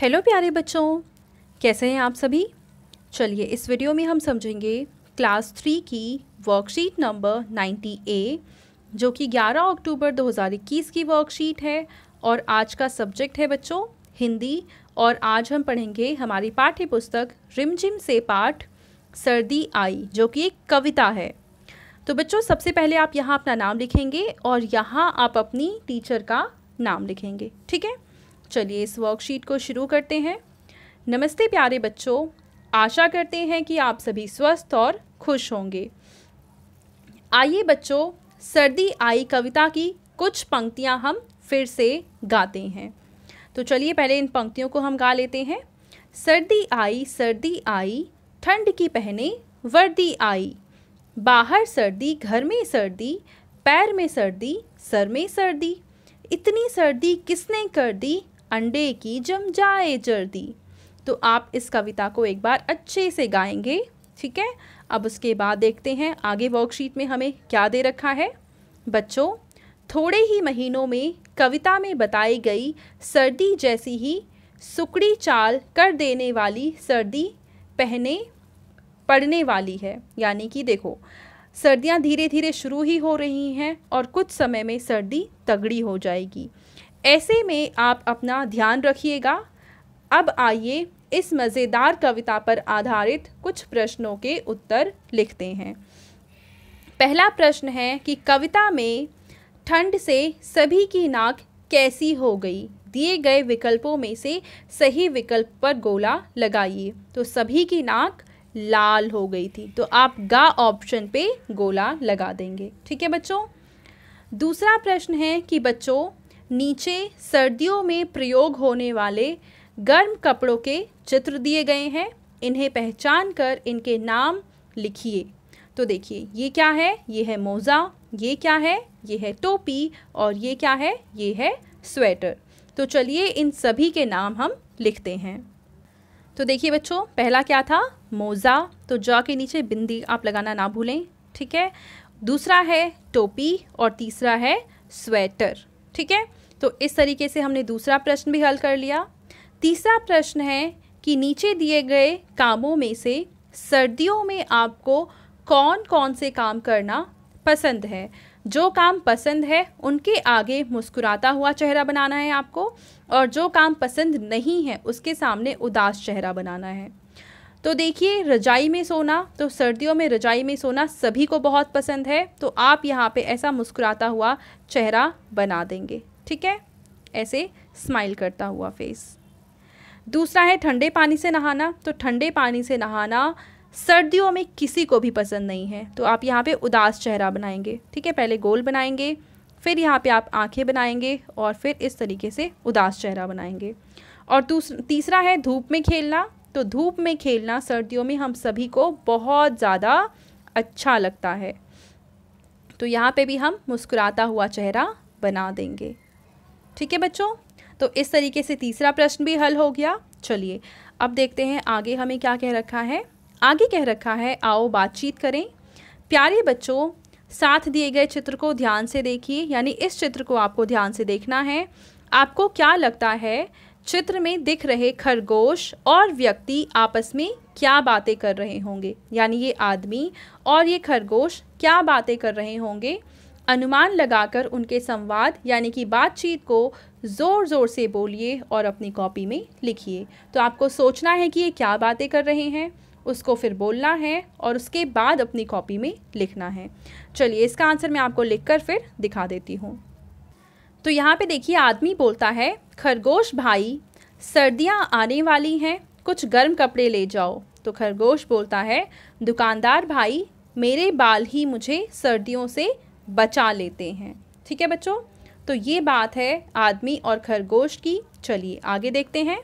hello प्यारे बच्चों कैसे हैं आप सभी चलिए इस वीडियो में हम समझेंगे क्लास थ्री की वर्कशीट नंबर नाइन्टी ए जो कि 11 अक्टूबर 2021 की वर्कशीट है और आज का सब्जेक्ट है बच्चों हिंदी और आज हम पढ़ेंगे हमारी पाठ्य पुस्तक रिमझिम से पाठ सर्दी आई जो कि एक कविता है तो बच्चों सबसे पहले आप यहाँ अपना नाम लिखेंगे और यहाँ आप अपनी टीचर का नाम लिखेंगे ठीक है चलिए इस वर्कशीट को शुरू करते हैं नमस्ते प्यारे बच्चों आशा करते हैं कि आप सभी स्वस्थ और खुश होंगे आइए बच्चों सर्दी आई कविता की कुछ पंक्तियां हम फिर से गाते हैं तो चलिए पहले इन पंक्तियों को हम गा लेते हैं सर्दी आई सर्दी आई ठंड की पहने वर्दी आई बाहर सर्दी घर में सर्दी पैर में सर्दी सर में सर्दी इतनी सर्दी किसने कर दी अंडे की जम जाए जर्दी तो आप इस कविता को एक बार अच्छे से गाएंगे ठीक है अब उसके बाद देखते हैं आगे वर्कशीट में हमें क्या दे रखा है बच्चों थोड़े ही महीनों में कविता में बताई गई सर्दी जैसी ही सुकड़ी चाल कर देने वाली सर्दी पहने पड़ने वाली है यानी कि देखो सर्दियां धीरे धीरे शुरू ही हो रही हैं और कुछ समय में सर्दी तगड़ी हो जाएगी ऐसे में आप अपना ध्यान रखिएगा अब आइए इस मज़ेदार कविता पर आधारित कुछ प्रश्नों के उत्तर लिखते हैं पहला प्रश्न है कि कविता में ठंड से सभी की नाक कैसी हो गई दिए गए विकल्पों में से सही विकल्प पर गोला लगाइए तो सभी की नाक लाल हो गई थी तो आप गा ऑप्शन पे गोला लगा देंगे ठीक है बच्चों दूसरा प्रश्न है कि बच्चों नीचे सर्दियों में प्रयोग होने वाले गर्म कपड़ों के चित्र दिए गए हैं इन्हें पहचान कर इनके नाम लिखिए तो देखिए ये क्या है ये है मोज़ा ये क्या है ये है टोपी और ये क्या है ये है स्वेटर तो चलिए इन सभी के नाम हम लिखते हैं तो देखिए बच्चों पहला क्या था मोज़ा तो जा के नीचे बिंदी आप लगाना ना भूलें ठीक है दूसरा है टोपी और तीसरा है स्वेटर ठीक है तो इस तरीके से हमने दूसरा प्रश्न भी हल कर लिया तीसरा प्रश्न है कि नीचे दिए गए कामों में से सर्दियों में आपको कौन कौन से काम करना पसंद है जो काम पसंद है उनके आगे मुस्कुराता हुआ चेहरा बनाना है आपको और जो काम पसंद नहीं है उसके सामने उदास चेहरा बनाना है तो देखिए रजाई में सोना तो सर्दियों में रजाई में सोना सभी को बहुत पसंद है तो आप यहाँ पे ऐसा मुस्कुराता हुआ चेहरा बना देंगे ठीक है ऐसे स्माइल करता हुआ फेस दूसरा है ठंडे पानी से नहाना तो ठंडे पानी से नहाना सर्दियों में किसी को भी पसंद नहीं है तो आप यहाँ पे उदास चेहरा बनाएंगे ठीक है पहले गोल बनाएंगे फिर यहाँ पे आप आंखें बनाएंगे और फिर इस तरीके से उदास चेहरा बनाएंगे और तीसरा है धूप में खेलना तो धूप में खेलना सर्दियों में हम सभी को बहुत ज़्यादा अच्छा लगता है तो यहाँ पे भी हम मुस्कुराता हुआ चेहरा बना देंगे ठीक है बच्चों तो इस तरीके से तीसरा प्रश्न भी हल हो गया चलिए अब देखते हैं आगे हमें क्या कह रखा है आगे कह रखा है आओ बातचीत करें प्यारे बच्चों साथ दिए गए चित्र को ध्यान से देखिए यानी इस चित्र को आपको ध्यान से देखना है आपको क्या लगता है चित्र में दिख रहे खरगोश और व्यक्ति आपस में क्या बातें कर रहे होंगे यानी ये आदमी और ये खरगोश क्या बातें कर रहे होंगे अनुमान लगाकर उनके संवाद यानी कि बातचीत को ज़ोर ज़ोर से बोलिए और अपनी कॉपी में लिखिए तो आपको सोचना है कि ये क्या बातें कर रहे हैं उसको फिर बोलना है और उसके बाद अपनी कॉपी में लिखना है चलिए इसका आंसर मैं आपको लिखकर फिर दिखा देती हूँ तो यहाँ पे देखिए आदमी बोलता है खरगोश भाई सर्दियाँ आने वाली हैं कुछ गर्म कपड़े ले जाओ तो खरगोश बोलता है दुकानदार भाई मेरे बाल ही मुझे सर्दियों से बचा लेते हैं ठीक है बच्चों तो ये बात है आदमी और खरगोश की चलिए आगे देखते हैं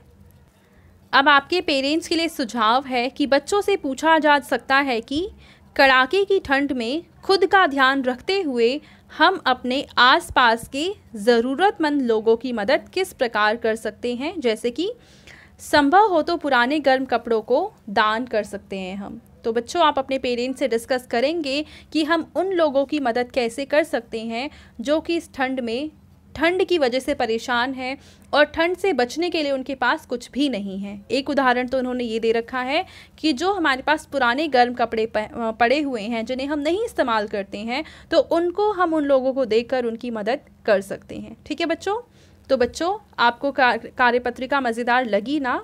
अब आपके पेरेंट्स के लिए सुझाव है कि बच्चों से पूछा जा सकता है कि कड़ाके की ठंड में खुद का ध्यान रखते हुए हम अपने आसपास के ज़रूरतमंद लोगों की मदद किस प्रकार कर सकते हैं जैसे कि संभव हो तो पुराने गर्म कपड़ों को दान कर सकते हैं हम तो बच्चों आप अपने पेरेंट्स से डिस्कस करेंगे कि हम उन लोगों की मदद कैसे कर सकते हैं जो कि इस ठंड में ठंड की वजह से परेशान हैं और ठंड से बचने के लिए उनके पास कुछ भी नहीं है एक उदाहरण तो उन्होंने ये दे रखा है कि जो हमारे पास पुराने गर्म कपड़े पड़े हुए हैं जिन्हें हम नहीं इस्तेमाल करते हैं तो उनको हम उन लोगों को देकर उनकी मदद कर सकते हैं ठीक है बच्चों तो बच्चों आपको कार्यपत्रिका मज़ेदार लगी ना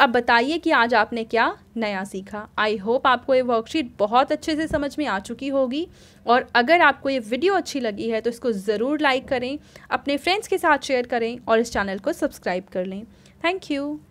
अब बताइए कि आज आपने क्या नया सीखा आई होप आपको ये वर्कशीट बहुत अच्छे से समझ में आ चुकी होगी और अगर आपको ये वीडियो अच्छी लगी है तो इसको ज़रूर लाइक करें अपने फ्रेंड्स के साथ शेयर करें और इस चैनल को सब्सक्राइब कर लें थैंक यू